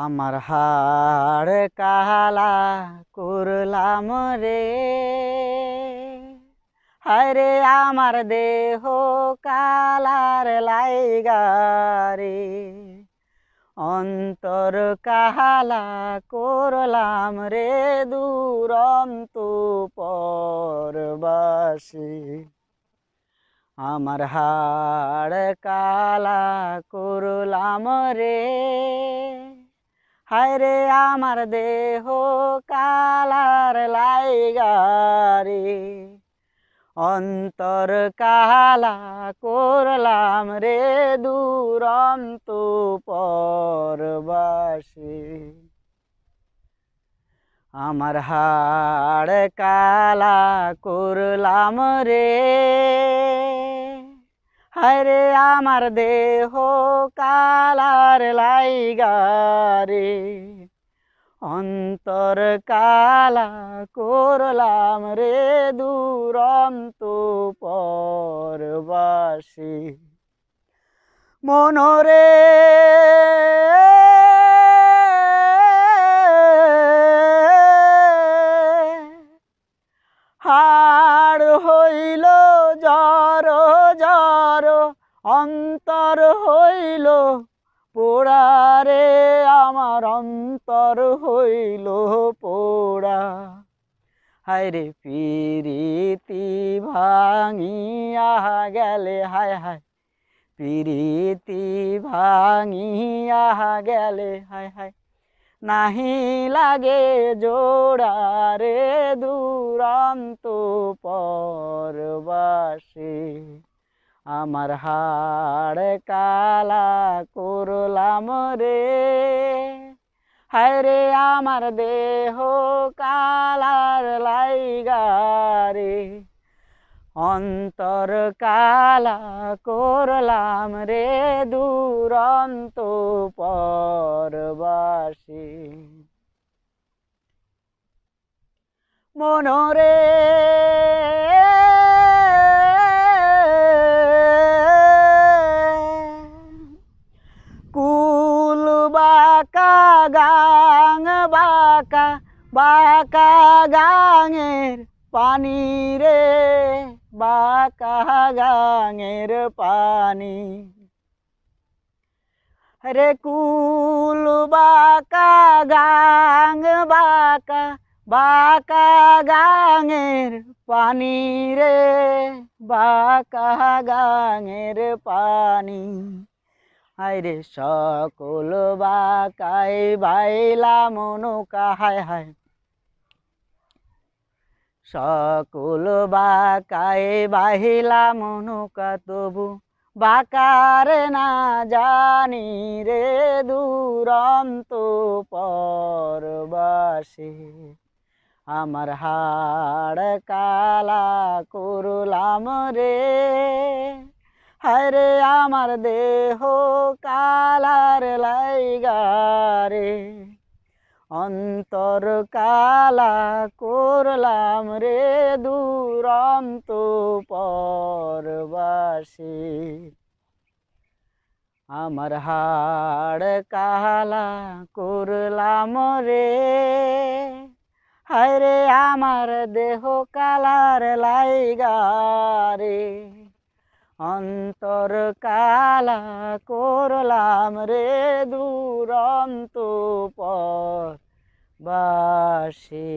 আমার হাড় কালা করলাম রে হরে আমার দেহ কালার লাইগারে অন্তর কালা করলাম রে দূরন্ত পরবাসী আমার হাড় কালা করলাম রে হায় রে আমার দেহ কালার লাইগারে অন্তর কালা করলাম রে দুরন্ত পরবাসে আমার হাড় কালা করলাম রে আরে আমার দেহ কালার লাইগারে অন্তর কালা করলাম রে দুরন্ত পরবাসী মনোরে অন্তর হইল পোড়ারে আমার অন্তর হইল পোড়া হায় রে পিরিতি ভাঙিয়া গেলে হায় হায় পিরিতি ভাঙিয়া গেলে হায় হায় নাহি লাগে জোড়ারে রে দুরান্ত পরবাসী আমার হাড় কালা করলাম রে হায় আমার দেহ কালার লাইগারে অন্তর কালা করলাম রে দুরন্ত পরবাসী মনরে গাং বাঁকা বাঁকা গাঙের পানি রে বাঁকা গাঙের পানি রে কুল বাঁকা গাং বাঁকা বাঁকা গাঙের পানি রে বাঁকা গাঙের পানি হায় রে সকল বাকাই বাইলা মনুকা হায় হায় সকল বাকাই বাহিলা মনুকা তবু বাকার না জানি রে দুরন্ত পরবাসে আমার হাড় কালা করলাম রে রে আমার দেহ কালার লাইগারে অন্তর কালা করলাম রে দুরন্ত পরবাসী আমার হাড় কালা করলাম রে হায় রে আমার দেহ কালার লাইগারে অন্তর কালা করলাম রে দূরন্ত পর বাসী